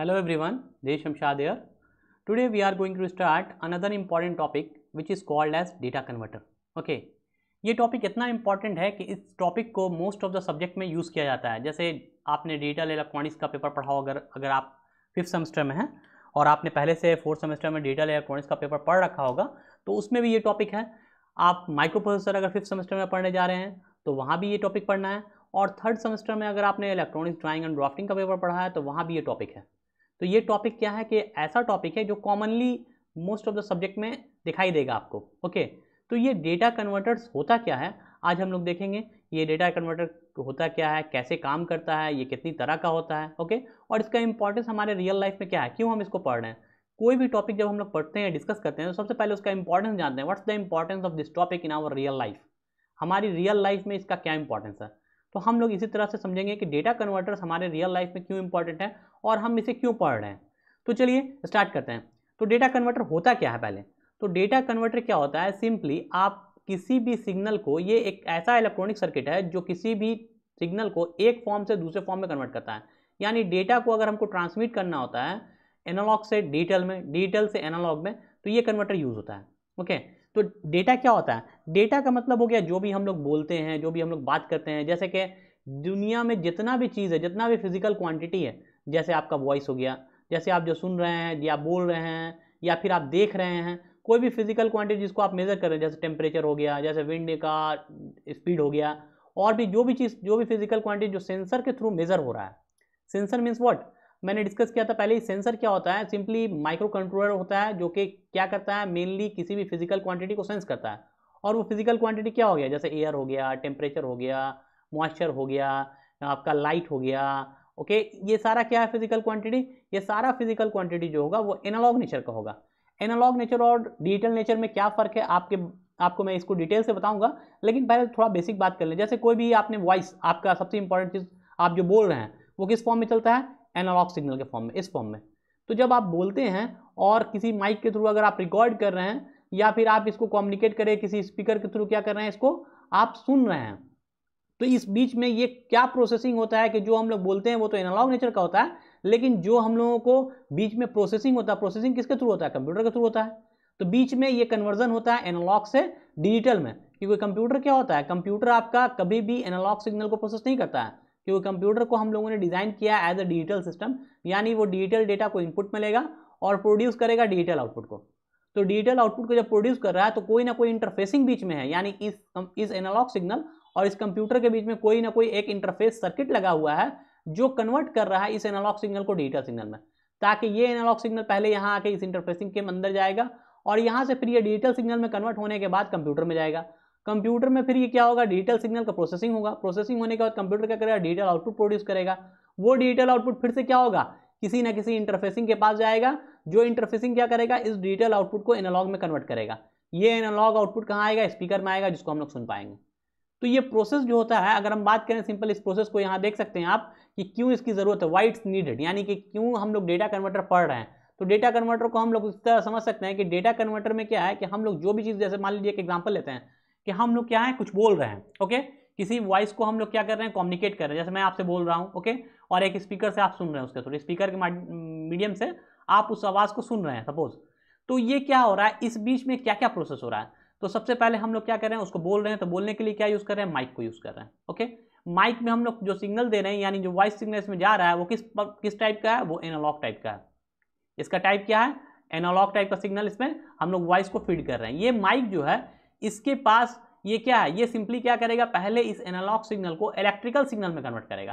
Hello everyone, Jay Shamshad here. Today we are going to start another important topic which is called as data converter. Okay, ये topic इतना important है कि इस topic को most of the subject में use किया जाता है जैसे आपने डिजिटल इलेक्ट्रॉनिक्स का पेपर पढ़ा हो अगर अगर आप फिफ्थ सेमेस्टर में हैं और आपने पहले से फोर्थ सेमेस्टर में डिजिटल इलेक्ट्रॉनिक्स का पेपर पढ़ रखा होगा तो उसमें भी ये टॉपिक है आप माइक्रो प्रोसेसर अगर फिफ्थ सेमेस्टर में पढ़ने जा रहे हैं तो वहाँ भी ये टॉपिक पढ़ना है और थर्ड सेमेस्टर में अगर आपने इलेक्ट्रॉनिक्स ड्राइंग एंड ड्राफ्टिंग का पेपर पढ़ा है तो वहाँ भी ये टॉपिक है तो ये टॉपिक क्या है कि ऐसा टॉपिक है जो commonly most of the subject में दिखाई देगा आपको ओके तो ये डेटा कन्वर्टर्स होता क्या है आज हम लोग देखेंगे ये डेटा कन्वर्टर होता क्या है कैसे काम करता है ये कितनी तरह का होता है ओके और इसका इंपॉर्टेंस हमारे रियल लाइफ में क्या है क्यों हम इसको पढ़ रहे हैं कोई भी टॉपिक जब हम लोग पढ़ते हैं डिस्कस करते हैं तो सबसे पहले उसका इंपॉर्टेंस जानते हैं what's the importance of this topic in our real life हमारी रियल लाइफ में इसका क्या इंपॉर्टेंस है तो हम लोग इसी तरह से समझेंगे कि डेटा कन्वर्टर्स हमारे रियल लाइफ में क्यों इंपॉर्टेंट है और हम इसे क्यों पढ़ रहे हैं तो चलिए स्टार्ट करते हैं तो डेटा कन्वर्टर होता क्या है पहले तो डेटा कन्वर्टर क्या होता है सिंपली आप किसी भी सिग्नल को ये एक ऐसा इलेक्ट्रॉनिक सर्किट है जो किसी भी सिग्नल को एक फॉर्म से दूसरे फॉर्म में कन्वर्ट करता है यानी डेटा को अगर हमको ट्रांसमिट करना होता है एनालॉग से डिजिटल में डिजिटल से एनालॉग में तो ये कन्वर्टर यूज़ होता है ओके okay? तो डेटा क्या होता है डेटा का मतलब हो गया जो भी हम लोग बोलते हैं जो भी हम लोग बात करते हैं जैसे कि दुनिया में जितना भी चीज़ है जितना भी फिजिकल क्वांटिटी है जैसे आपका वॉइस हो गया जैसे आप जो सुन रहे हैं या बोल रहे हैं या फिर आप देख रहे हैं कोई भी फिजिकल क्वांटिटी जिसको आप मेज़र कर रहे हैं जैसे टेम्परेचर हो गया जैसे विंड का स्पीड हो गया और भी जो भी चीज़ जो भी फिजिकल क्वांटिटी जो सेंसर के थ्रू मेज़र हो रहा है सेंसर मीन्स वॉट मैंने डिस्कस किया था पहले ही सेंसर क्या होता है सिंपली माइक्रो कंट्रोलर होता है जो कि क्या करता है मेनली किसी भी फिजिकल क्वांटिटी को सेंस करता है और वो फिजिकल क्वांटिटी क्या हो गया जैसे एयर हो गया टेम्परेचर हो गया मॉइस्चर हो गया आपका लाइट हो गया ओके ये सारा क्या है फिजिकल क्वांटिटी ये सारा फिजिकल क्वांटिटी जो होगा वो एनालॉग नेचर का होगा एनालॉग नेचर और डिजिटल नेचर में क्या फ़र्क है आपके आपको मैं इसको डिटेल से बताऊंगा लेकिन पहले थोड़ा बेसिक बात कर लें जैसे कोई भी आपने वॉइस आपका सबसे इंपॉर्टेंट चीज़ आप जो बोल रहे हैं वो किस फॉर्म में चलता है एनालॉग सिग्नल के फॉर्म में इस फॉर्म में तो जब आप बोलते हैं और किसी माइक के थ्रू अगर आप रिकॉर्ड कर रहे हैं या फिर आप इसको कम्युनिकेट करें किसी स्पीकर के थ्रू क्या कर रहे हैं इसको आप सुन रहे हैं तो इस बीच में ये क्या प्रोसेसिंग होता है कि जो हम लोग बोलते हैं वो तो एनालॉग नेचर का होता है लेकिन जो हम लोगों को बीच में प्रोसेसिंग होता है प्रोसेसिंग किसके थ्रू होता है कंप्यूटर के थ्रू होता है तो बीच में ये कन्वर्जन होता है एनालॉग से डिजिटल में क्योंकि कंप्यूटर क्या होता है कंप्यूटर आपका कभी भी एनालॉग सिग्नल को प्रोसेस नहीं करता है क्योंकि कंप्यूटर को हम लोगों ने डिज़ाइन किया एज अ डिजिटल सिस्टम यानी वो डिजिटल डेटा को इनपुट में लेगा और प्रोड्यूस करेगा डिजिटल आउटपुट को तो डिजिटल आउटपुट को जब प्रोड्यूस कर रहा है तो कोई ना कोई इंटरफेसिंग बीच में है यानी इस इस एनालॉग सिग्नल और इस कंप्यूटर के बीच में कोई ना कोई एक इंटरफेस सर्किट लगा हुआ है जो कन्वर्ट कर रहा है इस एनालॉग सिग्नल को डिजिटल सिग्नल में ताकि ये एनालॉग सिग्नल पहले यहाँ आके इस इंटरफेसिंग के अंदर जाएगा और यहाँ से फिर ये डिजिटल सिग्नल में कन्वर्ट होने के बाद कंप्यूटर में जाएगा कंप्यूटर में फिर ये क्या होगा डिजिटल सिग्नल का प्रोसेसिंग होगा प्रोसेसिंग होने के बाद कंप्यूटर क्या करेगा डिजिटल आउटपुट प्रोड्यूस करेगा वो डिजिटल आउटपुट फिर से क्या होगा किसी ना किसी इंटरफेसिंग के पास जाएगा जो इंटरफेसिंग क्या करेगा इस डिजिटल आउटपुट को एनालॉग में कन्वर्ट करेगा ये एनालॉग आउटपुट कहाँ आएगा स्पीकर में आएगा जिसको हम लोग सुन पाएंगे तो ये प्रोसेस जो होता है अगर हम बात करें सिंपल इस प्रोसेस को यहाँ देख सकते हैं आप कि क्यों इसकी ज़रूरत है वाई नीडेड यानी कि क्यों हम लोग डेटा कन्वर्टर पढ़ रहे हैं तो डेटा कन्वर्टर को हम लोग इस तरह समझ सकते हैं कि डेटा कन्वर्टर में क्या है कि हम लोग जो भी चीज़ जैसे मान लीजिए एक एग्जाम्पल लेते हैं कि हम लोग क्या है कुछ बोल रहे हैं ओके किसी वॉइस को हम लोग क्या कर रहे हैं कम्युनिकेट कर रहे हैं जैसे मैं आपसे बोल रहा हूँ ओके और एक स्पीकर से आप सुन रहे हैं उसके थ्रू स्पीकर के मीडियम से आप उस आवाज़ को सुन रहे हैं सपोज तो ये क्या हो रहा है इस बीच में क्या क्या प्रोसेस हो रहा है तो सबसे पहले हम लोग क्या कर रहे हैं उसको बोल रहे हैं तो बोलने के लिए क्या यूज़ कर रहे हैं माइक को यूज़ कर रहे हैं ओके माइक में हम लोग जो सिग्नल दे रहे हैं यानी जो वॉइस सिग्नल इसमें जा रहा है वो किस किस टाइप का है वो एनालॉग टाइप का है इसका टाइप क्या है एनालॉग टाइप का सिग्नल इसमें हम लोग वॉइस को फीड कर रहे हैं ये माइक जो है इसके पास ये क्या है ये सिंपली क्या करेगा पहले इस एनालॉग सिग्नल को इलेक्ट्रिकल सिग्नल में कन्वर्ट करेगा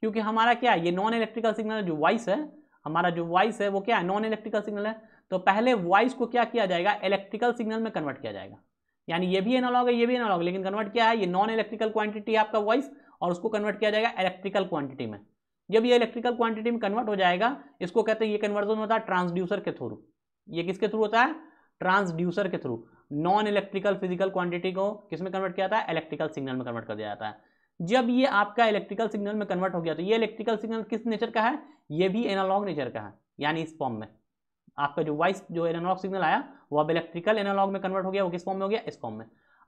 क्योंकि हमारा क्या है ये नॉन इलेक्ट्रिकल सिग्नल जो वॉइस है हमारा जो वॉइस है वो क्या है नॉन इलेक्ट्रिकल सिग्नल है तो पहले वॉइस को क्या किया जाएगा इलेक्ट्रिकल सिग्नल में कन्वर्ट किया जाएगा यानी ये भी एनालॉग है ये भी एनालॉग लेकिन कन्वर्ट क्या है ये नॉन इलेक्ट्रिकल क्वांटिटी आपका वॉइस और उसको कन्वर्ट किया जाएगा इलेक्ट्रिकल क्वांटिटी में जब ये इलेक्ट्रिकल क्वांटिटी में कन्वर्ट हो जाएगा इसको कहते हैं ये कन्वर्जन होता है ट्रांसड्यूसर के थ्रू ये किसके थ्रू होता है ट्रांसड्यूसर के through non electrical physical quantity को किस में कन्वर्ट किया जाता है इलेक्ट्रिकल सिग्नल में कन्वर्ट कर दिया जाता है जब ये आपका इलेक्ट्रिकल सिग्नल में कन्वर्ट हो गया तो ये इलेक्ट्रिकल सिग्नल किस नेचर का है ये भी एनालॉग नेचर का है यानी इस फॉर्म में आपका जो वॉइस जो एनालॉग सिग्नल आया वो अब इलेक्ट्रिकल एनालॉग में कन्वर्ट हो गया वो किस फॉर्म में हो गया इस फॉर्म में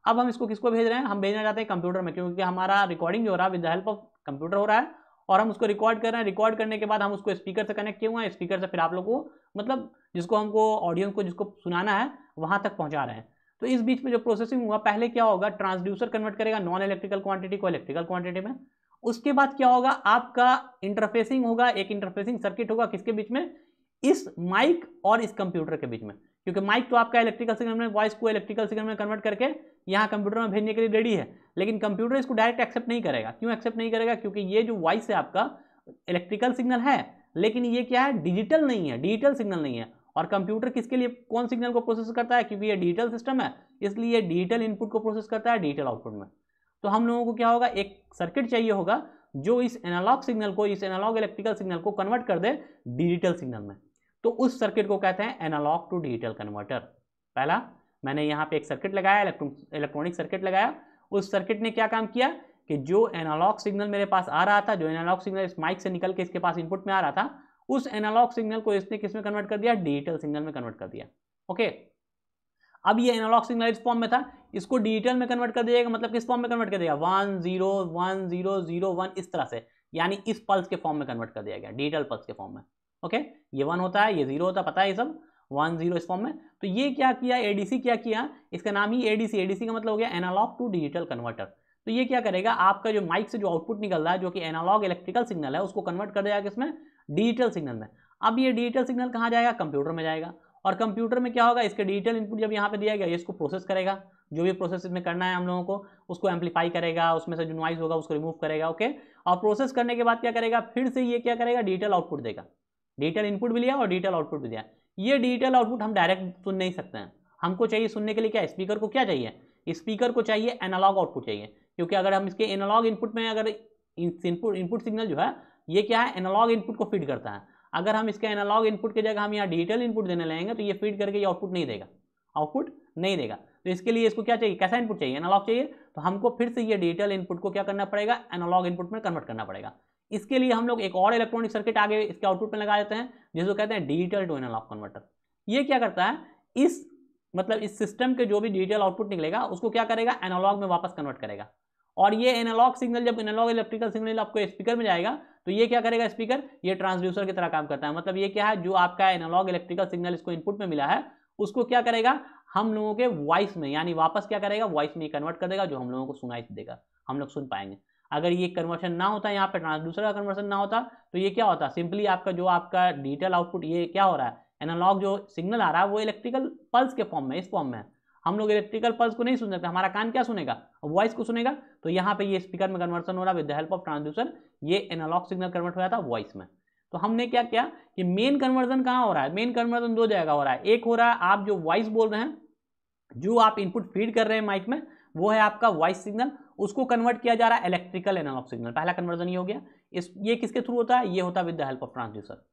अब हम इसको किसको भेज रहे हैं हम भेजना चाहते हैं कंप्यूटर में क्योंकि हमारा रिकॉर्डिंग जो हो रहा है with the help of computer हो रहा है और हम उसको रिकॉर्ड कर रहे हैं रिकॉर्ड करने के बाद हम उसको स्पीकर से कनेक्ट किए हुए हैं स्पीकर से फिर आप लोग को मतलब जिसको हमको ऑडियंस को जिसको सुनाना है वहाँ तक पहुँचा रहे हैं तो इस बीच में जो प्रोसेसिंग हुआ पहले क्या होगा ट्रांसड्यूसर कन्वर्ट करेगा नॉन इलेक्ट्रिकल क्वांटिटी को इलेक्ट्रिकल क्वांटिटी में उसके बाद क्या होगा आपका इंटरफेसिंग होगा एक इंटरफेसिंग सर्किट होगा किसके बीच में इस माइक और इस कंप्यूटर के बीच में क्योंकि माइक तो आपका इलेक्ट्रिकल सिग्नल में वॉइस को इलेक्ट्रिकल सिग्नल में कन्वर्ट करके यहाँ कंप्यूटर में भेजने के लिए रेडी है लेकिन कंप्यूटर इसको डायरेक्ट एक्सेप्ट नहीं करेगा क्यों एक्सेप्ट नहीं करेगा क्योंकि ये जो वॉइस है आपका इलेक्ट्रिकल सिग्नल है लेकिन ये क्या है डिजिटल नहीं है डिजिटल सिग्नल नहीं है और कंप्यूटर किसके लिए कौन सिग्नल को प्रोसेस करता है क्योंकि ये डिजिटल सिस्टम है इसलिए डिजिटल इनपुट को प्रोसेस करता है डिजिटल आउटपुट में तो हम लोगों को क्या होगा एक सर्किट चाहिए होगा जो इस एनालॉग सिग्नल को इस एनालॉग इलेक्ट्रिकल सिग्नल को कन्वर्ट कर दे डिजिटल सिग्नल में तो उस सर्किट को कहते हैं एनालॉग टू डिजिटल कन्वर्टर पहला मैंने यहाँ पे एक सर्किट लगाया इलेक्ट्रॉनिक सर्किट लगाया उस सर्किट ने क्या काम किया कि जो एनालॉग सिग्नल मेरे पास आ रहा था जो एनालॉग सिग्नल इस माइक से निकल के इसके पास इनपुट में आ रहा था उस एनालॉग सिग्नल को इसने किस में कन्वर्ट कर दिया डिजिटल सिग्नल में कन्वर्ट कर दिया ओके अब ये एनालॉग सिग्नल इस फॉर्म में था इसको डिजिटल में कन्वर्ट कर दिया मतलब किस फॉर्म में कन्वर्ट कर दिया one zero one zero zero one इस तरह से यानी इस पल्स के फॉर्म में कन्वर्ट कर दिया गया डिजिटल पल्स के फॉर्म में ओके ये वन होता है ये जीरो होता है पता है ये सब वन जीरो इस फॉर्म में तो ये क्या किया एडीसी क्या किया इसका नाम ही एडीसी एडीसी का मतलब हो गया एनालॉग टू डिजिटल कन्वर्टर तो ये क्या करेगा आपका जो माइक से जो आउटपुट निकल रहा है जो कि एनालॉग इलेक्ट्रिकल सिग्नल है उसको कन्वर्ट कर देगा किसमें डिजिटल सिग्नल में अब ये डिजिटल सिग्नल कहाँ जाएगा कंप्यूटर में जाएगा और कंप्यूटर में क्या होगा इसके डिजिटल इनपुट जब यहाँ पे दिया गया ये इसको प्रोसेस करेगा जो भी प्रोसेस इसमें करना है हम लोगों को उसको एम्पलीफाई करेगा उसमें से जो नॉइज होगा उसको रिमूव करेगा ओके और प्रोसेस करने के बाद क्या करेगा फिर से ये क्या करेगा डिजिटल आउटपुट देगा डिजिटल इनपुट भी लिया और डिजिटल आउटपुट भी दिया ये डिजिटल आउटपुट हम डायरेक्ट सुन नहीं सकते हैं हमको चाहिए सुनने के लिए क्या स्पीकर को क्या चाहिए स्पीकर को चाहिए एनालॉग आउटपुट चाहिए क्योंकि अगर हम इसके एनालॉग इनपुट में अगर इनपुट इनपुट सिग्नल जो है ये क्या है एनालॉग इनपुट को फीड करता है अगर हम इसके एनालॉग इनपुट की जगह हम यहाँ डिजिटल इनपुट देने लगेंगे तो ये फीड करके ये आउटपुट नहीं देगा आउटपुट नहीं देगा तो इसके लिए इसको क्या चाहिए कैसा इनपुट चाहिए एनालॉग चाहिए तो हमको फिर से ये डिजिटल इनपुट को क्या करना पड़ेगा एनालॉग इनपुट में कन्वर्ट करना पड़ेगा इसके लिए हम लोग एक और इलेक्ट्रॉनिक सर्किट आगे इसके आउटपुट में लगा देते हैं जिसको कहते हैं डिजिटल टू एनालॉग कन्वर्टर ये क्या करता है इस मतलब इस सिस्टम के जो भी डिजिटल आउटपुट निकलेगा उसको क्या करेगा एनालॉग में वापस कन्वर्ट करेगा और ये एनालॉग सिग्नल जब एनालॉग इलेक्ट्रिकल सिग्नल आपको स्पीकर में जाएगा तो ये क्या करेगा स्पीकर ये ट्रांसड्यूसर की तरह काम करता है मतलब ये क्या है जो आपका एनालॉग इलेक्ट्रिकल सिग्नल इसको इनपुट में मिला है उसको क्या करेगा हम लोगों के वॉइस में यानी वापस क्या करेगा वॉइस में कन्वर्ट कर देगा जो हम लोगों को सुनाई देगा हम लोग सुन पाएंगे अगर ये कन्वर्सन ना होता यहाँ पे ट्रांसड्यूसर का कन्वर्सन ना होता तो ये क्या होता सिंपली आपका जो आपका डिजिटल आउटपुट ये क्या हो रहा है एनालॉग जो सिग्नल आ रहा है वो इलेक्ट्रिकल पल्स के फॉर्म में इस फॉर्म में हम लोग इलेक्ट्रिकल पल्स को नहीं सुन सकते हमारा कान क्या सुनेगा वॉइस को सुनेगा तो यहाँ पे ये स्पीकर में कन्वर्सन हो रहा है with the help of transducer ये एनालॉग सिग्नल कन्वर्ट हो जाता है वॉइस में तो हमने क्या किया कि मेन कन्वर्जन कहाँ हो रहा है मेन कन्वर्जन दो जगह हो रहा है एक हो रहा है आप जो वॉइस बोल रहे हैं जो आप इनपुट फीड कर रहे हैं माइक में वो है आपका वॉइस सिग्नल उसको कन्वर्ट किया जा रहा है इलेक्ट्रिकल एनालॉग सिग्नल पहला कन्वर्जन ये हो गया इस ये किसके थ्रू होता है ये होता है with the help of transducer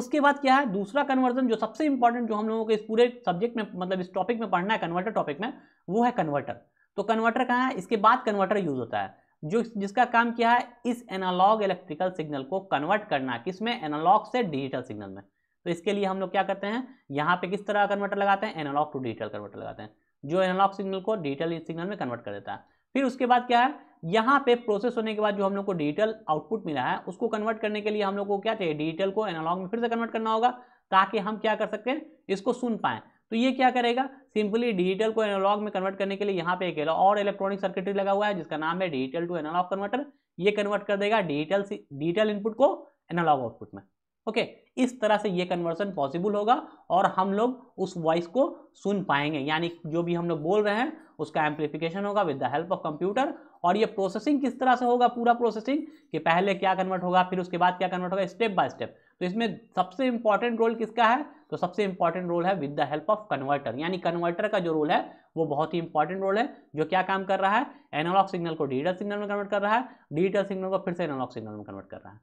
उसके बाद क्या है दूसरा कन्वर्जन जो सबसे इंपॉर्टेंट जो हम लोगों को इस पूरे सब्जेक्ट में मतलब इस टॉपिक में पढ़ना है कन्वर्टर टॉपिक में वो है कन्वर्टर तो कन्वर्टर कहाँ है इसके बाद कन्वर्टर यूज होता है जो जिसका काम क्या है इस एनालॉग इलेक्ट्रिकल सिग्नल को कन्वर्ट करना किस में एनालॉग से डिजिटल सिग्नल में तो इसके लिए हम लोग क्या करते हैं यहाँ पे किस तरह कन्वर्टर लगाते हैं एनालॉग टू डिजिटल कन्वर्टर लगाते हैं जो एनालॉग सिग्नल को डिजिटल सिग्नल में कन्वर्ट कर देता है फिर उसके बाद क्या है यहाँ पे प्रोसेस होने के बाद जो हम लोग को डिजिटल आउटपुट मिला है उसको कन्वर्ट करने के लिए हम लोग को क्या चाहिए डिजिटल को एनालॉग में फिर से कन्वर्ट करना होगा ताकि हम क्या कर सकते हैं इसको सुन पाएँ तो ये क्या करेगा सिंपली डिजिटल को एनालॉग में कन्वर्ट करने के लिए यहाँ पे एक और इलेक्ट्रॉनिक सर्किटरी लगा हुआ है जिसका नाम है डिजिटल टू एनालॉग कन्वर्टर ये कन्वर्ट कर देगा डिजिटल डिजिटल इनपुट को एनालॉग आउटपुट में ओके इस तरह से ये कन्वर्सन पॉसिबल होगा और हम लोग उस वॉइस को सुन पाएंगे यानी जो भी हम लोग बोल रहे हैं उसका एम्पलीफिकेशन होगा with the help of computer और ये प्रोसेसिंग किस तरह से होगा पूरा प्रोसेसिंग कि पहले क्या कन्वर्ट होगा फिर उसके बाद क्या कन्वर्ट होगा स्टेप बाय स्टेप तो इसमें सबसे इंपॉर्टेंट रोल किसका है तो सबसे इंपॉर्टेंट रोल है with the help of converter यानी कन्वर्टर का जो रोल है वो बहुत ही इंपॉर्टेंट रोल है जो क्या काम कर रहा है एनालॉग सिग्नल को डिजिटल सिग्नल में कन्वर्ट कर रहा है डिजिटल सिग्नल को फिर से एनालॉग सिग्नल में कन्वर्ट कर रहा है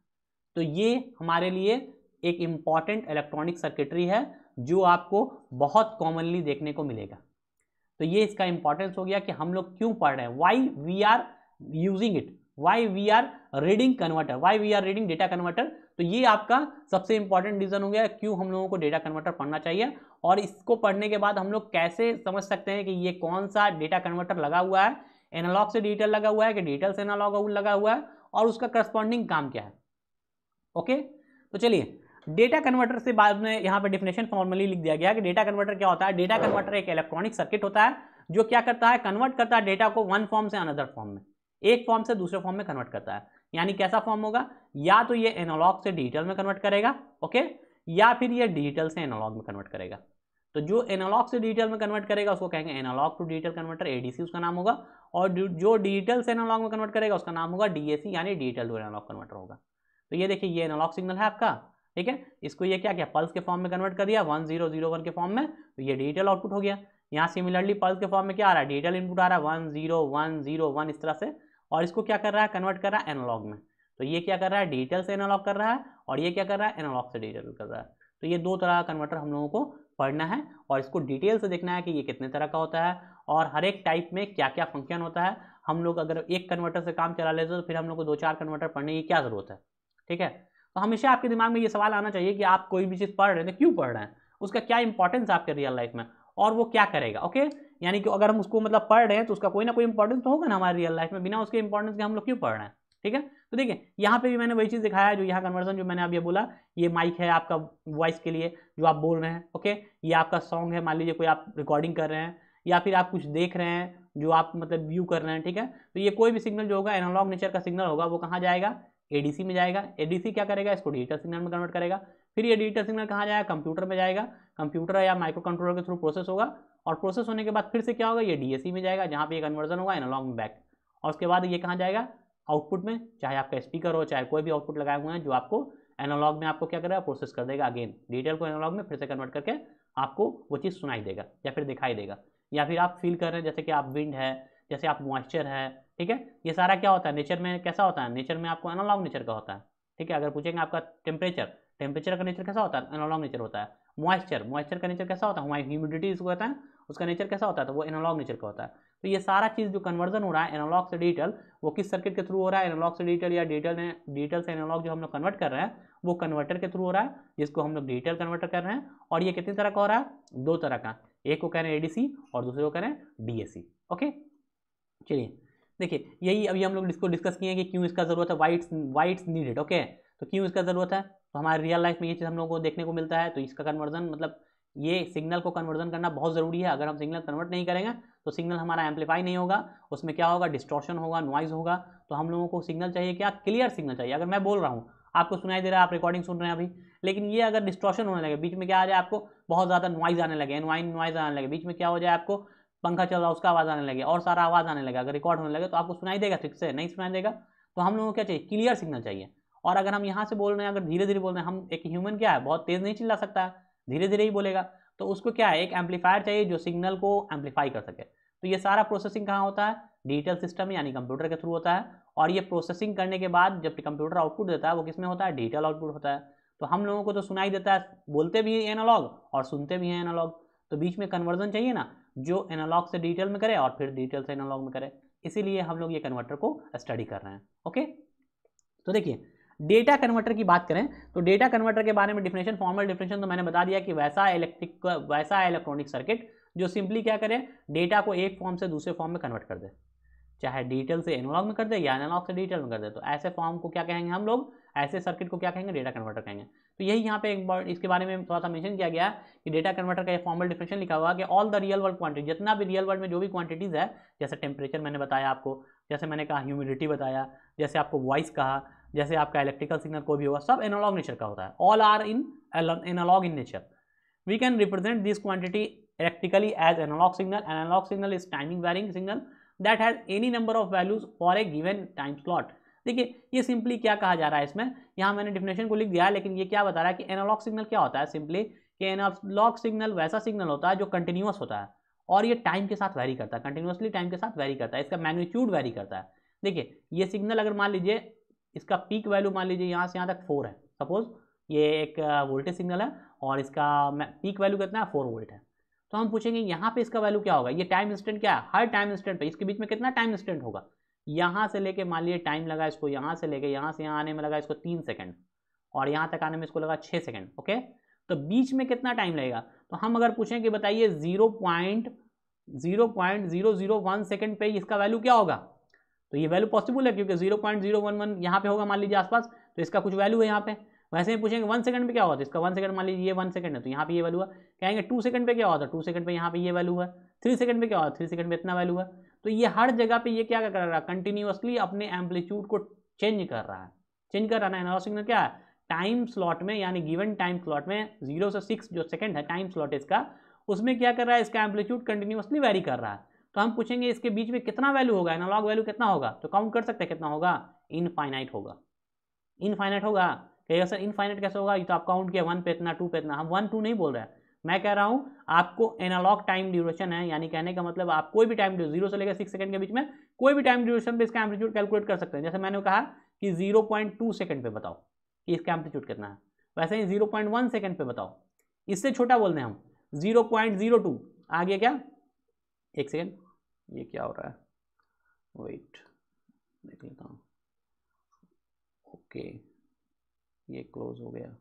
तो ये हमारे लिए एक इम्पॉर्टेंट इलेक्ट्रॉनिक सर्किटरी है जो आपको बहुत कॉमनली देखने को मिलेगा तो ये इसका इंपॉर्टेंस हो गया कि हम लोग क्यों पढ़ रहे हैं why we are using it why we are reading converter why we are reading data converter तो ये आपका सबसे इंपॉर्टेंट रीजन हो गया क्यों हम लोगों को डेटा कन्वर्टर पढ़ना चाहिए और इसको पढ़ने के बाद हम लोग कैसे समझ सकते हैं कि ये कौन सा डेटा कन्वर्टर लगा हुआ है एनालॉग से डिजिटल लगा हुआ है कि डिजिटल से एनालॉग लगा हुआ है और उसका करस्पॉन्डिंग काम क्या है ओके तो चलिए डेटा कन्वर्टर से बाद में यहाँ पर डिफिनेशन फॉर्मली लिख दिया गया कि डेटा कन्वर्टर क्या होता है डेटा कन्वर्टर एक इलेक्ट्रॉनिक सर्किट होता है जो क्या करता है कन्वर्ट करता है डेटा को वन फॉर्म से अनदर फॉर्म में एक फॉर्म से दूसरे फॉर्म में कन्वर्ट करता है यानी कैसा फॉर्म होगा या तो ये एनालॉग से डिजिटल में कन्वर्ट करेगा ओके या फिर ये डिजिटल से एनालॉग में कन्वर्ट करेगा तो जो एनालॉग से डिजिटल में कन्वर्ट करेगा उसको कहेंगे analogue to digital converter ADC उसका नाम होगा और जो डिजिटल से एनालॉग में कन्वर्ट करेगा उसका नाम होगा डीएसी यानी डिजिटल टू एनालॉग कन्वर्टर होगा तो ये देखिए ये एनालॉग सिग्नल है आपका ठीक है इसको ये क्या क्या पल्स के फॉर्म में कन्वर्ट कर दिया वन जीरो जीरो वन के फॉर्म में तो ये डिजिटल आउटपुट हो गया यहाँ सिमिलरली पल्स के फॉर्म में क्या आ रहा है डिजिटल इनपुट आ रहा है one zero one zero one इस तरह से और इसको क्या कर रहा है कन्वर्ट कर रहा है एनालॉग में तो ये क्या कर रहा है डिजिटल से एनालॉग कर रहा है और ये क्या कर रहा है एनालॉग से डिजिटल कर रहा है तो ये दो तरह का कन्वर्टर हम लोगों को पढ़ना है और इसको डिटेल से देखना है कि ये कितने तरह का होता है और हर एक टाइप में क्या क्या फंक्शन होता है हम लोग अगर एक कन्वर्टर से काम चला लेते तो फिर हम लोग को दो चार कन्वर्टर पढ़ने की क्या ज़रूरत है ठीक है तो हमेशा आपके दिमाग में ये सवाल आना चाहिए कि आप कोई भी चीज़ पढ़ रहे हैं तो क्यों पढ़ रहे हैं उसका क्या इंपॉर्टेंस आपके रियल लाइफ में और वो क्या करेगा ओके यानी कि अगर हम उसको मतलब पढ़ रहे हैं तो उसका कोई ना कोई इंपॉर्टेंस तो होगा ना हमारे रियल लाइफ में बिना उसके इंपॉर्टेंस के हम लोग क्यों पढ़ रहे हैं ठीक है तो देखिए यहाँ पे भी मैंने वही चीज़ दिखाया जो यहाँ कन्वर्जन जो मैंने अभी बोला ये माइक है आपका वॉइस के लिए जो आप बोल रहे हैं ओके ये आपका सॉन्ग है मान लीजिए कोई आप रिकॉर्डिंग कर रहे हैं या फिर आप कुछ देख रहे हैं जो आप मतलब व्यू कर रहे हैं ठीक है तो ये कोई भी सिग्नल जो होगा एनालॉग नेचर का सिग्नल होगा वो कहाँ जाएगा एडीसी में जाएगा एडीसी क्या करेगा इसको डिजिटल सिग्नल में कन्वर्ट करेगा फिर ये डिजिटल सिग्नल कहाँ जाएगा कंप्यूटर में जाएगा कंप्यूटर या माइक्रो कंट्रोलर के थ्रू प्रोसेस होगा और प्रोसेस होने के बाद फिर से क्या होगा ये डीएससी में जाएगा जहाँ पे ये कन्वर्जन होगा एनालॉग में बैक और उसके बाद ये कहाँ जाएगा आउटपुट में चाहे आपका स्पीकर हो चाहे कोई भी आउटपुट लगाए हुए हैं जो आपको एनालॉग में आपको क्या करेगा प्रोसेस कर देगा अगेन डिजिटल को एनालॉग में फिर से कन्वर्ट करके आपको वो चीज़ सुनाई देगा या फिर दिखाई देगा या फिर आप फील कर रहे हैं जैसे कि आप विंड है जैसे आप मॉइस्चर है ठीक है ये सारा क्या होता है नेचर में कैसा होता है नेचर में आपको एनालॉग नेचर का होता है ठीक है अगर पूछेंगे आपका टेम्परेचर टेम्परेचर का नेचर कैसा होता है एनालॉग नेचर होता है मॉइस्चर मॉइस्चर का नेचर कैसा होता है ह्यूमिडिटी इसको कहता है उसका नेचर कैसा होता है तो वो एनालॉग नेचर का होता है तो ये सारा चीज़ जो कन्वर्जन हो रहा है एनालॉग से डिजिटल वो किस सर्किट के थ्रू हो रहा है एनालॉग से डिजिटल या डिजिटल डिजिटल से एनालॉग जो हम लोग कन्वर्ट कर रहे हैं वो कन्वर्टर के थ्रू हो रहा है जिसको हम लोग डिजिटल कन्वर्टर कर रहे हैं और ये कितनी तरह का हो रहा है दो तरह का एक को कह रहे हैं एडीसी और दूसरे को कह रहे हैं डीएसी ओके चलिए देखिए यही अभी हम लोग इसको डिस्कस किए हैं कि क्यों इसका ज़रूरत है वाइट्स वाइट्स नीडेड ओके तो क्यों इसका ज़रूरत है तो हमारे रियल लाइफ में ये चीज़ हम लोगों को देखने को मिलता है तो इसका कन्वर्जन मतलब ये सिग्नल को कन्वर्जन करना बहुत ज़रूरी है अगर हम सिग्नल कन्वर्ट नहीं करेंगे तो सिग्नल हमारा एम्पलीफाई नहीं होगा उसमें क्या होगा डिस्ट्रॉक्शन होगा नॉइज़ होगा तो हम लोगों को सिग्नल चाहिए क्या क्लियर सिग्नल चाहिए अगर मैं बोल रहा हूँ आपको सुनाई दे रहा है आप रिकॉर्डिंग सुन रहे हैं अभी लेकिन ये अगर डिस्ट्रॉशन होने लगे बीच में क्या आ जाए आपको बहुत ज़्यादा नॉइज़ आने लगे नॉइज़ आने लगे बीच में क्या हो जाए आपको पंखा चल रहा है उसका आवाज़ आने लगे और सारा आवाज़ आने लगे अगर रिकॉर्ड होने लगे तो आपको सुनाई देगा ठीक से नहीं सुनाई देगा तो हम लोगों को क्या चाहिए क्लियर सिग्नल चाहिए और अगर हम यहाँ से बोल रहे हैं अगर धीरे धीरे बोल रहे हैं हम एक ह्यूमन क्या है बहुत तेज़ नहीं चिल्ला सकता है धीरे धीरे ही बोलेगा तो उसको क्या है एक एम्पलीफायर चाहिए जो सिग्नल को एम्पलीफाई कर सके तो ये सारा प्रोसेसिंग कहाँ होता है डिजिटल सिस्टम यानी कंप्यूटर के थ्रू होता है और ये प्रोसेसिंग करने के बाद जब कंप्यूटर आउटपुट देता है वो किस में होता है डिजिटल आउटपुट होता है तो हम लोगों को तो सुनाई देता है बोलते भी हैं एनालॉग और सुनते भी हैं एनालॉग तो बीच में कन्वर्जन चाहिए ना जो एनालॉग से डिजिटल में करे और फिर डिजिटल से एनालॉग में करे इसीलिए हम लोग ये कन्वर्टर को स्टडी कर रहे हैं ओके तो देखिए डेटा कन्वर्टर की बात करें तो डेटा कन्वर्टर के बारे में डिफिनेशन फॉर्मल डिफिनेशन तो मैंने बता दिया कि वैसा इलेक्ट्रिक वैसा इलेक्ट्रॉनिक सर्किट जो सिंपली क्या करे डेटा को एक फॉर्म से दूसरे फॉर्म में कन्वर्ट कर दे चाहे डिजिटल से एनोलॉग में कर दे या एनोलॉग से डिजिटल में कर दे तो ऐसे फॉर्म को क्या कहेंगे हम लोग ऐसे सर्किट को क्या कहेंगे डेटा कन्वर्टर कहेंगे तो यही यहाँ पे एक इसके बारे में थोड़ा सा मेंशन किया गया कि डेटा कन्वर्टर का ये फॉर्मल डिफिनेशन लिखा हुआ कि all the real world quantity जितना भी रियल वर्ल्ड में जो भी क्वांटिटीज़ है जैसे टेम्परेचर मैंने बताया आपको जैसे मैंने कहा ह्यूमिडिटी बताया जैसे आपको वॉइस कहा जैसे आपका इलेक्ट्रिकल सिग्नल कोई भी होगा सब एनोलॉग नेचर का होता है all are in analogue in nature we can represent this quantity electrically as analogue signal analogue signal is timing varying signal that has any number of values for a given time slot देखिए ये simply क्या कहा जा रहा है इसमें यहाँ मैंने डिफिनेशन को लिख दिया है लेकिन ये क्या बता रहा है कि एनालॉग सिग्नल क्या होता है सिंपली कि एनालॉग सिग्नल वैसा सिग्नल होता है जो कंटिन्यूस होता है और ये टाइम के साथ वैरी करता है कंटिन्यूसली टाइम के साथ वैरी करता है इसका मैग्नीट्यूड वैरी करता है देखिए ये सिग्नल अगर मान लीजिए इसका पीक वैल्यू मान लीजिए यहाँ से यहाँ तक फोर है सपोज ये एक वोल्टेज सिग्नल है और इसका पीक वैल्यू कितना है फोर वोल्ट है तो हम पूछेंगे यहाँ पे इसका वैल्यू क्या होगा ये टाइम इंस्टेंट क्या है हर टाइम इंस्टेंट पे इसके बीच में कितना टाइम इंस्टेंट होगा यहाँ से लेके मान लीजिए टाइम लगा इसको यहाँ से लेके यहाँ से यहाँ आने में लगा इसको तीन सेकंड और यहाँ तक आने में इसको लगा छः सेकंड ओके तो बीच में कितना टाइम लगेगा तो हम अगर पूछें कि बताइए zero point zero point zero zero one second पे इसका वैल्यू क्या होगा तो ये वैल्यू पॉसिबल है क्योंकि zero point zero one one यहाँ पे होगा मान लीजिए आसपास तो इसका कुछ वैल्यू है यहाँ पे वैसे ही पूछेंगे वन सेकंड पे क्या होता तो है इसका वन सेकंड मान लीजिए ये वन सेकंड है तो यहाँ पे ये वैल्यू है कहेंगे टू सेकंड पे क्या होता है टू सेकंड पे यहाँ पे ये वैल्यू है थ्री सेकंड पे क्या होता है थ्री सेकंड पे इतना वैल्यू है तो ये हर जगह पे ये क्या कर रहा है कंटिन्यूसली अपने एम्पलीट्यूड को चेंज कर रहा है चेंज कर रहा है एनालॉग सिग्नल क्या है टाइम स्लॉट में यानी गिवन टाइम स्लॉट में जीरो से सिक्स जो सेकंड है टाइम स्लॉट इसका उसमें क्या कर रहा है इसका एम्पलीट्यूड कंटिन्यूसली वेरी कर रहा है तो हम पूछेंगे इसके बीच में कितना वैल्यू होगा एनालॉग वैल्यू कितना होगा तो काउंट कर सकते हैं कितना होगा इनफाइनाइट होगा इनफाइनाइट होगा कहेगा सर इनफाइनाइट कैसे होगा ये तो आप काउंट किया वन पे इतना टू पे इतना हम वन टू नहीं बोल रहे हैं मैं कह रहा हूँ आपको एनालॉग टाइम ड्यूरेशन है यानी कहने का मतलब आप कोई भी टाइम जीरो से लेकर सिक्स सेकंड के बीच में कोई भी टाइम ड्यूरेशन पे इसका एम्पलीट्यूड कैलकुलेट कर सकते हैं जैसे मैंने कहा कि जीरो पॉइंट टू सेकेंड पे बताओ कि इसका एम्पलीट्यूड कितना है वैसे ही जीरो पॉइंट वन सेकेंड पे बताओ इससे छोटा बोल रहे हम जीरो पॉइंट जीरो टू आ गया क्या एक सेकेंड ये क्या हो रहा है वेट देख लेता हूँ ओके ये क्लोज हो गया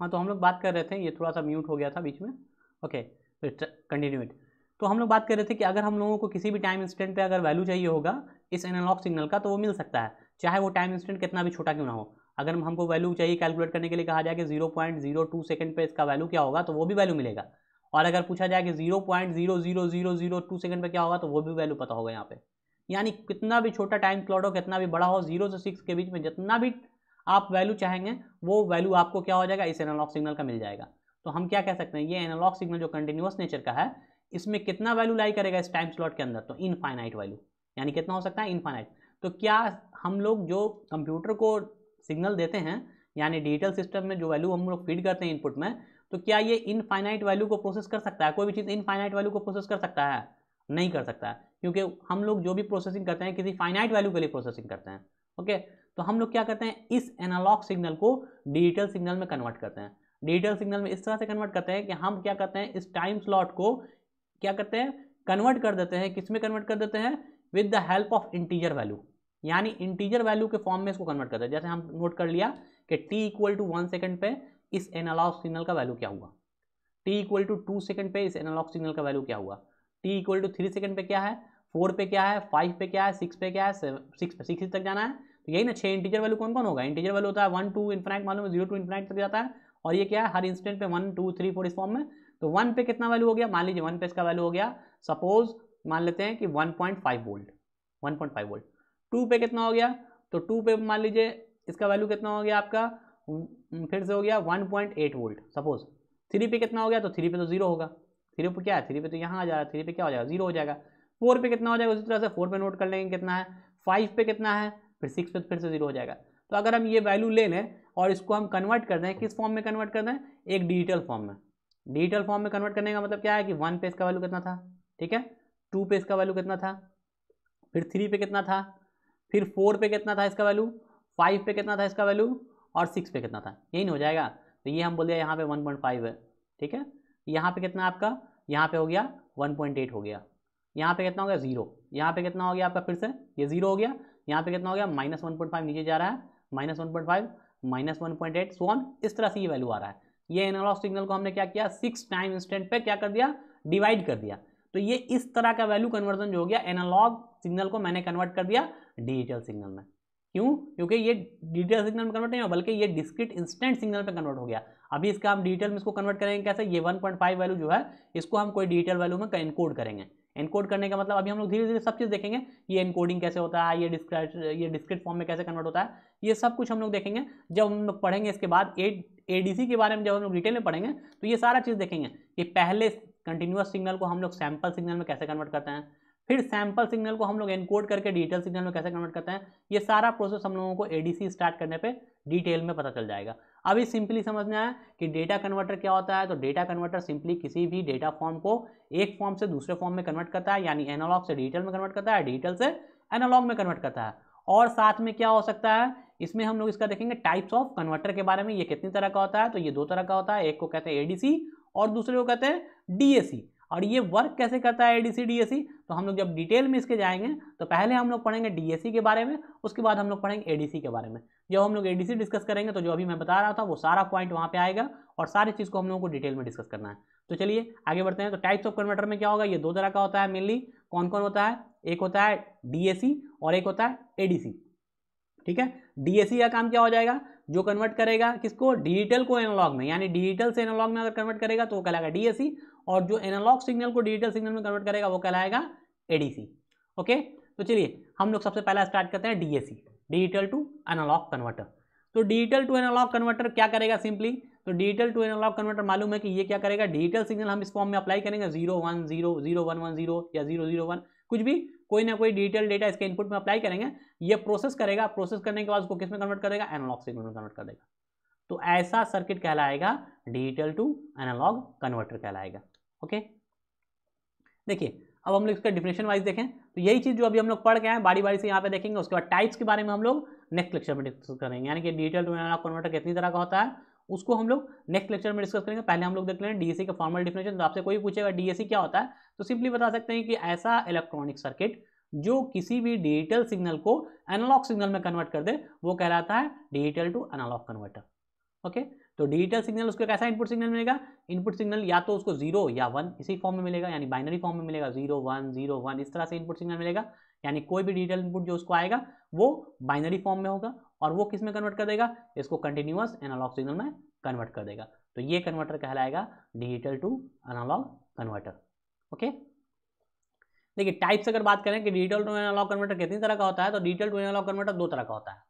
हाँ तो हम लोग बात कर रहे थे ये थोड़ा सा म्यूट हो गया था बीच में ओके कंटिन्यू इट तो हम लोग बात कर रहे थे कि अगर हम लोगों को किसी भी टाइम इंस्टेंट पे अगर वैल्यू चाहिए होगा इस एनालॉग सिग्नल का तो वो मिल सकता है चाहे वो टाइम इंस्टेंट कितना भी छोटा क्यों ना हो अगर हमको वैल्यू चाहिए कैलकुलेट करने के लिए कहा जाए कि zero point zero two second पर इसका वैल्यू क्या होगा तो वो भी वैल्यू मिलेगा और अगर पूछा जाए कि zero point zero zero zero zero two second पर क्या होगा तो वो भी वैल्यू पता होगा यहाँ पे यानी कितना भी छोटा टाइम प्लॉट हो कितना भी बड़ा हो जीरो से सिक्स के बीच में जितना भी आप वैल्यू चाहेंगे वो वैल्यू आपको क्या हो जाएगा इस एनालॉग सिग्नल का मिल जाएगा तो हम क्या कह सकते हैं ये एनालॉग सिग्नल जो कंटिन्यूस नेचर का है इसमें कितना वैल्यू लाई करेगा इस टाइम स्लॉट के अंदर तो इनफाइनाइट वैल्यू यानी कितना हो सकता है इनफाइनाइट तो क्या हम लोग जो कंप्यूटर को सिग्नल देते हैं यानी डिजिटल सिस्टम में जो वैल्यू हम लोग फीड करते हैं इनपुट में तो क्या ये इनफाइनाइट वैल्यू को प्रोसेस कर सकता है कोई भी चीज़ इनफाइनाइट वैल्यू को प्रोसेस कर सकता है नहीं कर सकता है क्योंकि हम लोग जो भी प्रोसेसिंग करते हैं किसी फाइनाइट वैल्यू के लिए प्रोसेसिंग करते हैं ओके तो हम लोग क्या करते हैं इस एनालॉग सिग्नल को डिजिटल सिग्नल में कन्वर्ट करते हैं डिजिटल सिग्नल में इस तरह से कन्वर्ट करते हैं कि हम क्या करते हैं इस टाइम स्लॉट को क्या करते हैं कन्वर्ट कर देते हैं किस में कन्वर्ट कर देते हैं with the help of integer value यानी इंटीजर वैल्यू के फॉर्म में इसको कन्वर्ट करते हैं जैसे हम नोट कर लिया कि T equal to one second पे इस एनालॉग सिग्नल का वैल्यू क्या हुआ T equal to two second पे इस एनालॉग सिग्नल का वैल्यू क्या हुआ T equal to three second पे क्या है फोर पे क्या है फाइव पे क्या है सिक्स पे क्या है सिक्स पे सिक्स तक जाना है तो यही ना छः इंटीजर वैल्यू कौन कौन होगा इंटीजर वैल्यू होता है वन टू इन्फिनाइट मालूम है जीरो टू इन्फिनाइट तक जाता है और ये क्या है हर इंस्टेंट पे वन टू थ्री फोर इस फॉर्म में तो वन पे कितना वैल्यू हो गया मान लीजिए वन पे इसका वैल्यू हो गया सपोज मान लेते हैं कि one point five volt one point five volt two पे कितना हो गया तो टू पे मान लीजिए इसका वैल्यू कितना हो गया आपका फिर से हो गया one point eight volt suppose three पे कितना हो गया तो थ्री पे तो जीरो होगा थ्री पे क्या है थ्री पे तो यहाँ आ जाएगा थ्री पे क्या हो जाएगा जीरो हो जाएगा फोर पे कितना हो जाएगा उसी तरह से फोर पे नोट कर लेंगे कितना है फाइव पे कितना है फिर सिक्स पे तो फिर से जीरो हो जाएगा तो अगर हम ये वैल्यू ले लें और इसको हम कन्वर्ट कर दें किस फॉर्म में कन्वर्ट कर दें एक डिजिटल फॉर्म में डिजिटल फॉर्म में कन्वर्ट करने का मतलब क्या है कि वन पे इसका वैल्यू कितना था ठीक है टू पे इसका वैल्यू कितना था फिर थ्री पे कितना था फिर फोर पे कितना था इसका वैल्यू फाइव पे कितना था इसका वैल्यू और सिक्स पे कितना था यही नहीं हो जाएगा तो ये हम बोल दिया यहाँ पे वन पॉइंट फाइव है ठीक है यहाँ पे कितना आपका यहाँ पे हो गया वन पॉइंट एट हो गया यहाँ पे कितना हो गया जीरो यहाँ पे कितना हो गया आपका फिर से ये जीरो हो गया यहाँ पे कितना हो गया माइनस वन पॉइंट फाइव नीचे जा रहा है minus one point five minus one point eight सोन इस तरह से ये वैल्यू आ रहा है ये एनालॉग सिग्नल को हमने क्या किया सिक्स टाइम इंस्टेंट पे क्या कर दिया डिवाइड कर दिया तो ये इस तरह का वैल्यू कन्वर्जन जो हो गया एनालॉग सिग्नल को मैंने कन्वर्ट कर दिया डिजिटल सिग्नल में क्यों क्योंकि ये डिजिटल सिग्नल में कन्वर्ट नहीं हो बल्कि ये डिस्क्रिट इंस्टेंट सिग्नल पे कन्वर्ट हो गया अभी इसका हम डिजिटल में इसको कन्वर्ट करेंगे कैसे ये 1.5 वैल्यू जो है इसको हम कोई डिजिटल वैल्यू में इनकोड करेंगे एनकोड करने का मतलब अभी हम लोग धीरे धीरे सब चीज़ देखेंगे ये एनकोडिंग कैसे होता है ये डिस्क्रेट ये डिस्क्रिप्ट फॉर्म में कैसे कन्वर्ट होता है ये सब कुछ हम लोग देखेंगे जब हम लोग पढ़ेंगे इसके बाद ए एडीसी के बारे में जब हम लोग डिटेल में पढ़ेंगे तो ये सारा चीज़ देखेंगे कि पहले कंटिन्यूस सिग्नल को हम लोग सैम्पल सिग्नल में कैसे कन्वर्ट करते हैं फिर सैम्पल सिग्नल को हम लोग एनकोड करके डिजिटल सिग्नल में कैसे कन्वर्ट करते हैं ये सारा प्रोसेस हम लोगों को एडीसी स्टार्ट करने पे डिटेल में पता चल जाएगा अभी सिंपली समझना है कि डेटा कन्वर्टर क्या होता है तो डेटा कन्वर्टर सिंपली किसी भी डेटा फॉर्म को एक फॉर्म से दूसरे फॉर्म में कन्वर्ट करता है यानी एनालॉग से डिजिटल में कन्वर्ट करता है डिजिटल से एनालॉग में कन्वर्ट करता है और साथ में क्या हो सकता है इसमें हम लोग इसका देखेंगे टाइप्स ऑफ कन्वर्टर के बारे में ये कितनी तरह का होता है तो ये दो तरह का होता है एक को कहते हैं एडीसी और दूसरे को कहते हैं डीएसी और ये वर्क कैसे करता है एडीसी डीएसी e? तो हम लोग जब डिटेल में इसके जाएंगे तो पहले हम लोग पढ़ेंगे डीएसी e के बारे में उसके बाद हम लोग पढ़ेंगे एडीसी के बारे में जब हम लोग एडीसी डिस्कस करेंगे तो जो अभी मैं बता रहा था वो सारा पॉइंट वहाँ पे आएगा और सारी चीज़ को हम लोगों को डिटेल में डिस्कस करना है तो चलिए आगे बढ़ते हैं तो टाइप्स ऑफ कन्वर्टर में क्या होगा ये दो तरह का होता है मेनली कौन कौन होता है एक होता है डी e और एक होता है एडीसी ठीक है डी का काम क्या हो जाएगा जो कन्वर्ट करेगा किसको डिजिटल को एनालॉग में यानी डिजिटल से एनालॉग में अगर कन्वर्ट करेगा तो वो कहलाएगा डीएससी और जो एनालॉग सिग्नल को डिजिटल सिग्नल में कन्वर्ट करेगा वो कहलाएगा एडीसी ओके तो चलिए हम लोग सबसे पहला स्टार्ट करते हैं DAC digital to analogue converter तो डिजिटल टू एनालॉग कन्वर्टर क्या करेगा सिंपली तो डिजिटल टू एनालॉग कन्वर्टर मालूम है कि ये क्या करेगा डिजिटल सिग्नल हम इस फॉर्म में अप्लाई करेंगे zero one zero zero one one zero या जीरो जीरो वन कुछ भी कोई ना कोई डिजिटल डेटा इसके इनपुट में अप्लाई करेंगे ये प्रोसेस करेगा प्रोसेस करने के बाद उसको किस में कन्वर्ट करेगा एनालॉग सिग्नल में कन्वर्ट कर देगा तो ऐसा सर्किट कहलाएगा डिजिटल टू एनालॉग कन्वर्टर कहलाएगा ओके देखिए अब हम लोग इसका डिफिनेशन वाइज देखें तो यही चीज़ जो अभी हम लोग पढ़ गए हैं बारी बारी से यहाँ पे देखेंगे उसके बाद टाइप्स के बारे में हम लोग नेक्स्ट लेक्चर में डिस्कस करेंगे यानी कि डिजिटल टू एनालॉग कन्वर्टर कितनी तरह का होता है उसको हम लोग नेक्स्ट लेक्चर में डिस्कस करेंगे पहले हम लोग देख लेंगे डीएसी का फॉर्मल डिफिनेशन तो आपसे कोई पूछेगा डीएसी क्या होता है तो सिंपली बता सकते हैं कि ऐसा इलेक्ट्रॉनिक सर्किट जो किसी भी डिजिटल सिग्नल को एनालॉग सिग्नल में कन्वर्ट कर दे वो कहलाता है digital to analogue converter okay तो डिजिटल सिग्नल उसको कैसा इनपुट सिग्नल मिलेगा इनपुट सिग्नल या तो उसको जीरो या वन इसी फॉर्म में मिलेगा यानी बाइनरी फॉर्म में मिलेगा जीरो वन जीरो वन इस तरह से इनपुट सिग्नल मिलेगा यानी कोई भी डिजिटल इनपुट जो उसको आएगा वो बाइनरी फॉर्म में होगा और वो किस में कन्वर्ट कर देगा इसको कंटिन्यूअस एनालॉग सिग्नल में कन्वर्ट कर देगा तो ये कन्वर्टर कहलाएगा digital to analogue converter okay देखिए टाइप्स अगर बात करें कि डिजिटल टू एनालॉग कन्वर्टर कितनी तरह का होता है तो डिजिटल टू एनालॉग कन्वर्टर दो तरह का होता है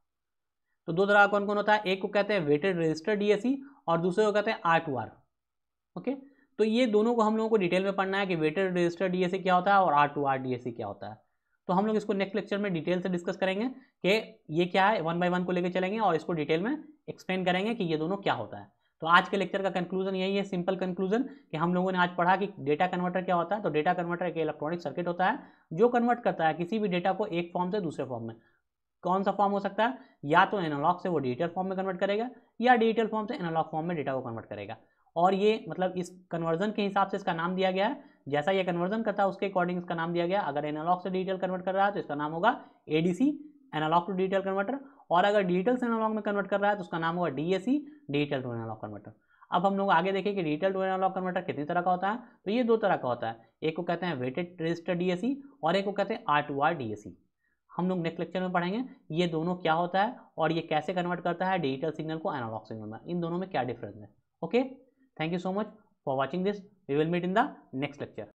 तो दो तरह कौन कौन होता है एक को कहते हैं वेटेड रजिस्टर डीएससी और दूसरे को कहते हैं आर टू आर ओके तो ये दोनों को हम लोगों को डिटेल में पढ़ना है कि वेटेड रजिस्टर डीएससी क्या होता है और आर टू आर डीएससी क्या होता है तो हम लोग इसको नेक्स्ट लेक्चर में डिटेल से डिस्कस करेंगे कि ये क्या है वन बाय वन को लेकर चलेंगे और इसको डिटेल में एक्सप्लेन करेंगे कि ये दोनों क्या होता है तो आज के लेक्चर का कंक्लूजन यही है सिंपल कंक्लूजन कि हम लोगों ने आज पढ़ा कि डेटा कन्वर्टर क्या होता है तो डेटा कन्वर्टर एक इलेक्ट्रॉनिक सर्किट होता है जो कन्वर्ट करता है किसी भी डेटा को एक फॉर्म से दूसरे फॉर्म में कौन सा फॉर्म हो सकता है या तो एनालॉग से वो डिजिटल फॉर्म में कन्वर्ट करेगा या डिजिटल फॉर्म से एनालॉग फॉर्म में डेटा को कन्वर्ट करेगा और ये मतलब इस कन्वर्जन के हिसाब से इसका नाम दिया गया है जैसा ये कन्वर्जन करता है उसके अकॉर्डिंग इसका नाम दिया गया अगर एनालॉग से डिजिटल कन्वर्ट कर रहा है तो इसका नाम होगा ADC analogue to digital converter और अगर डिजिटल से एनालॉग में कन्वर्ट कर रहा है तो उसका नाम होगा C digital to analogue converter अब हम लोग आगे देखें कि डिजिटल टू एनालॉग कन्वर्टर कितनी तरह का होता है तो ये दो तरह का होता है एक को कहते हैं वेटेड रजिस्टर सी और एक को कहते हैं आर टू आर सी हम लोग नेक्स्ट लेक्चर में पढ़ेंगे ये दोनों क्या होता है और ये कैसे कन्वर्ट करता है डिजिटल सिग्नल को एनालॉग सिग्नल में इन दोनों में क्या डिफरेंस है okay thank you so much for watching this we will meet in the next lecture